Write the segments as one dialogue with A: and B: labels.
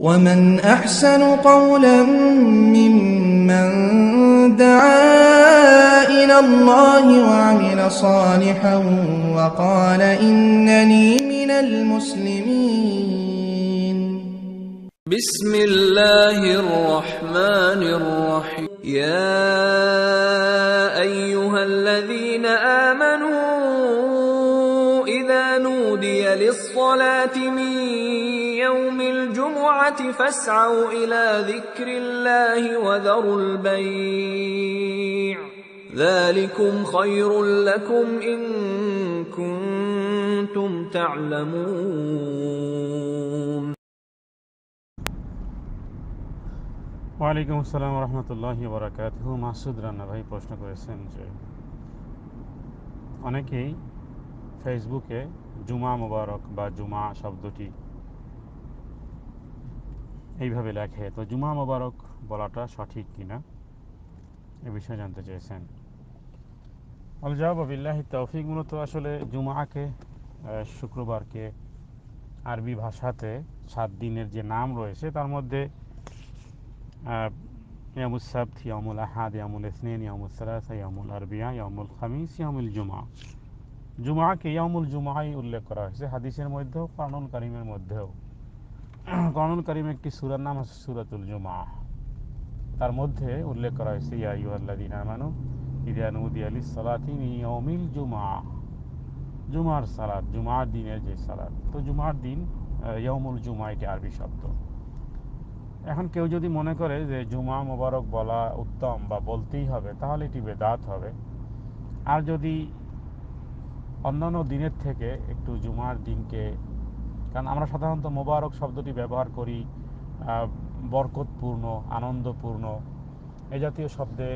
A: ومن أحسن قولا ممن دعا إلى الله وعمل صالحا وقال إنني من المسلمين بسم الله الرحمن الرحيم يا أيها الجمعة فاسعوا إلى ذكر الله وذروا البيع ذلكم خير لكم إن كنتم تعلمون ওয়ালাইকুম আসসালাম রহমতুল্লাহি বরাকাত মাসুদ রান্না ভাই প্রশ্ন করেছেন যে অনেকেই ফেসবুকে জুমা মুবারক বা জুমা শব্দটি এইভাবে লেখে তো জুমা মোবারক বলাটা সঠিক কিনা এ বিষয়ে জানতে চেয়েছেন আল জাহাবিল্লাহি তৌফিক মূলত আসলে জুমাকে শুক্রবারকে আরবি ভাষাতে সাত দিনের যে নাম রয়েছে তার মধ্যে ইয়ামুল সাবত ইয়ামুল আহাদ ইয়ামুল ইসনেন ইয়ামুল সালাসা ইয়ামুল আরবিয়া ইয়ামুল খামিস ইয়ামুল জুমা জুমাকে ইয়ামুল জুমাই উল্লেখ করা হয়েছে হাদিসের মধ্যেও কানুল কারিমের মধ্যেও গণন করিম একটি সুরার নাম হচ্ছে সুরাতুল জুমা তার মধ্যে উল্লেখ করা হয়েছে ইয়া ইউল্লাদিন আমানু ইদিয়ানুদ্দি আলী সালাতি মিয়মিল জুমা জুমার সালাত জুমার দিনের যে সালাত তো জুমার দিন ইয়মুল জুমা এটি আরবি শব্দ এখন কেউ যদি মনে করে যে জুমা মোবারক বলা উত্তম বা বলতেই হবে তাহলে এটি বেদাত হবে আর যদি অন্যান্য দিনের থেকে একটু জুমার দিনকে কারণ আমরা সাধারণত মোবারক শব্দটি ব্যবহার করি বরকতপূর্ণ আনন্দপূর্ণ এ জাতীয় শব্দে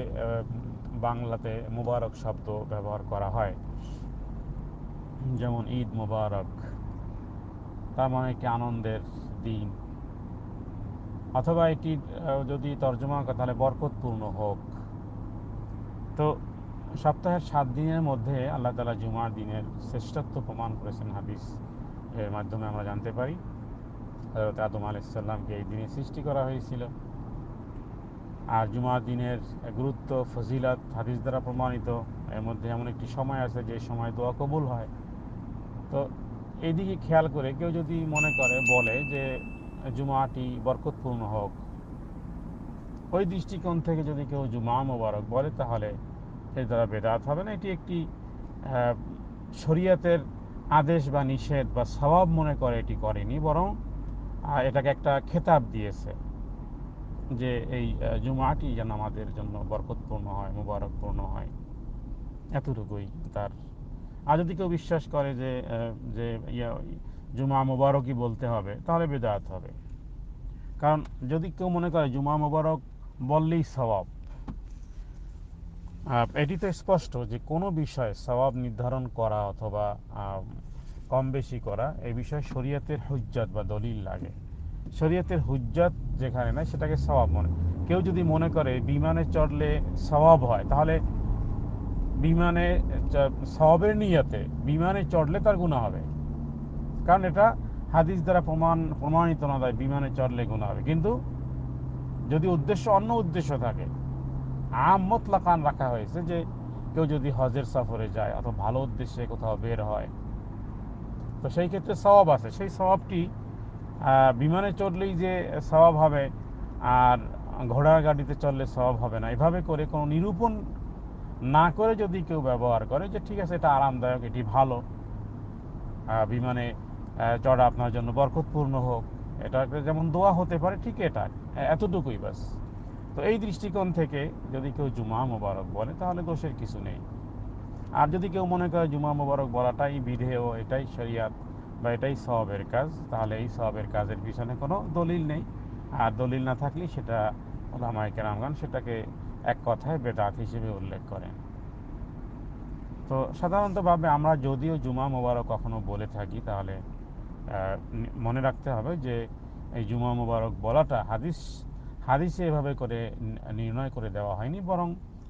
A: বাংলাতে মুবারক শব্দ ব্যবহার করা হয় যেমন ঈদ মুবারক তার মানে একটি আনন্দের দিন অথবা এটি যদি তর্জমা করে তাহলে বরকতপূর্ণ হোক তো সপ্তাহের সাত দিনের মধ্যে আল্লাহ তালা জুমার দিনের শ্রেষ্ঠত্ব প্রমাণ করেছেন হাদিস এর মাধ্যমে আমরা জানতে পারি হজরত আদম আলাইসাল্লামকে এই দিনে সৃষ্টি করা হয়েছিল আর জুমার দিনের গুরুত্ব ফজিলাত হাদিস দ্বারা প্রমাণিত এর মধ্যে এমন একটি সময় আছে যে সময় দোয়া কবুল হয় তো এইদিকে খেয়াল করে কেউ যদি মনে করে বলে যে জুমাটি বরকতপূর্ণ হোক ওই দৃষ্টিকোণ থেকে যদি কেউ জুমা মোবারক বলে তাহলে এর দ্বারা বেদাত হবে না এটি একটি শরিয়াতের আদেশ বা নিষেধ বা স্বভাব মনে করে এটি করেনি বরং এটাকে একটা খেতাব দিয়েছে যে এই জুমাটি যেন আমাদের জন্য বরকতপূর্ণ হয় মুবারকপূর্ণ হয় এতটুকুই তার আর যদি কেউ বিশ্বাস করে যে যে ইয়া জুমা মুবারকই বলতে হবে তাহলে বেদায়াত হবে কারণ যদি কেউ মনে করে জুমা মুবারক বললেই স্বভাব এটি তো স্পষ্ট যে কোনো বিষয়ে স্বভাব নির্ধারণ করা অথবা কম বেশি করা এই বিষয়ে শরীয়তের হুজ্জাত বা দলিল লাগে শরীয়তের হুজ্জাত যেখানে নাই সেটাকে স্বভাব মনে কেউ যদি মনে করে বিমানে চড়লে স্বভাব হয় তাহলে বিমানে স্বভাবের নিয়াতে বিমানে চড়লে তার গুণা হবে কারণ এটা হাদিস দ্বারা প্রমাণ প্রমাণিত না দেয় বিমানে চড়লে গুণা হবে কিন্তু যদি উদ্দেশ্য অন্য উদ্দেশ্য থাকে আম রাখা হয়েছে যে কেউ যদি হজের সফরে যায় অথবা ভালো উদ্দেশ্যে কোথাও বের হয় তো সেই ক্ষেত্রে স্বভাব আছে সেই স্বভাবটি বিমানে চড়লেই যে স্বভাব হবে আর ঘোড়ার গাড়িতে চললে স্বভাব হবে না এভাবে করে কোনো নিরূপণ না করে যদি কেউ ব্যবহার করে যে ঠিক আছে এটা আরামদায়ক এটি ভালো বিমানে চড়া আপনার জন্য বরকতপূর্ণ হোক এটা যেমন দোয়া হতে পারে ঠিক এটা এতটুকুই ব্যাস তো এই দৃষ্টিকোণ থেকে যদি কেউ জুমা মোবারক বলে তাহলে দোষের কিছু নেই আর যদি কেউ মনে করে জুমা মোবারক বলাটাই বিধেয় এটাই শরিয়াত বা এটাই সবের কাজ তাহলে এই সবের কাজের পিছনে কোনো দলিল নেই আর দলিল না থাকলে সেটা ওলামায় কেরামগান সেটাকে এক কথায় বেদাত হিসেবে উল্লেখ করেন তো সাধারণতভাবে আমরা যদিও জুমা মোবারক কখনো বলে থাকি তাহলে মনে রাখতে হবে যে এই জুমা মোবারক বলাটা হাদিস হাদিসে এভাবে করে নির্ণয় করে দেওয়া হয়নি বরং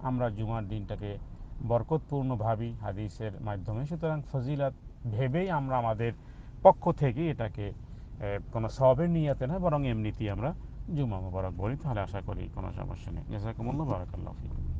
A: আমরা জুমার দিনটাকে বরকতপূর্ণ ভাবি হাদিসের মাধ্যমে সুতরাং ফজিলাত ভেবেই আমরা আমাদের পক্ষ থেকে এটাকে কোনো সবের নিয়াতে না বরং এমনিতেই আমরা জুমা মোবারক বলি তাহলে আশা করি কোনো সমস্যা নেই বারাকাল্লাহ